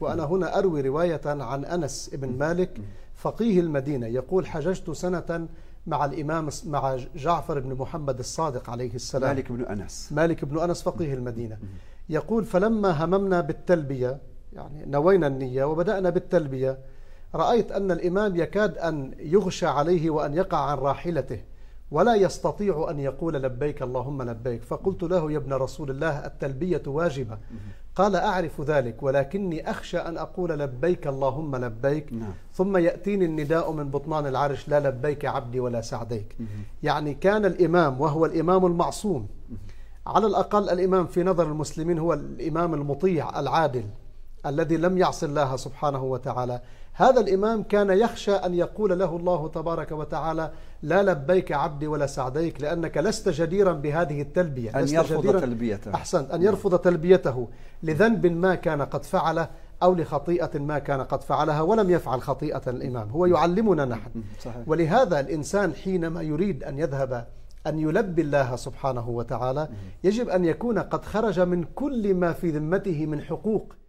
وأنا هنا أروي رواية عن أنس بن مالك فقيه المدينة يقول حججت سنة مع الإمام مع جعفر بن محمد الصادق عليه السلام مالك بن أنس مالك بن أنس فقيه المدينة يقول فلما هممنا بالتلبية يعني نوينا النية وبدأنا بالتلبية رأيت أن الإمام يكاد أن يغشى عليه وأن يقع عن راحلته ولا يستطيع أن يقول لبيك اللهم لبيك فقلت له يا ابن رسول الله التلبية واجبة قال أعرف ذلك ولكني أخشى أن أقول لبيك اللهم لبيك نعم. ثم يأتيني النداء من بطنان العرش لا لبيك عبدي ولا سعديك مه. يعني كان الإمام وهو الإمام المعصوم مه. على الأقل الإمام في نظر المسلمين هو الإمام المطيع العادل الذي لم يعص الله سبحانه وتعالى هذا الإمام كان يخشى أن يقول له الله تبارك وتعالى لا لبيك عبدي ولا سعديك لأنك لست جديرا بهذه التلبية أن يرفض تلبيته أحسنت أن يرفض تلبيته لذنب ما كان قد فعله أو لخطيئة ما كان قد فعلها ولم يفعل خطيئة الإمام هو يعلمنا نحن صحيح. ولهذا الإنسان حينما يريد أن يذهب أن يلبي الله سبحانه وتعالى يجب أن يكون قد خرج من كل ما في ذمته من حقوق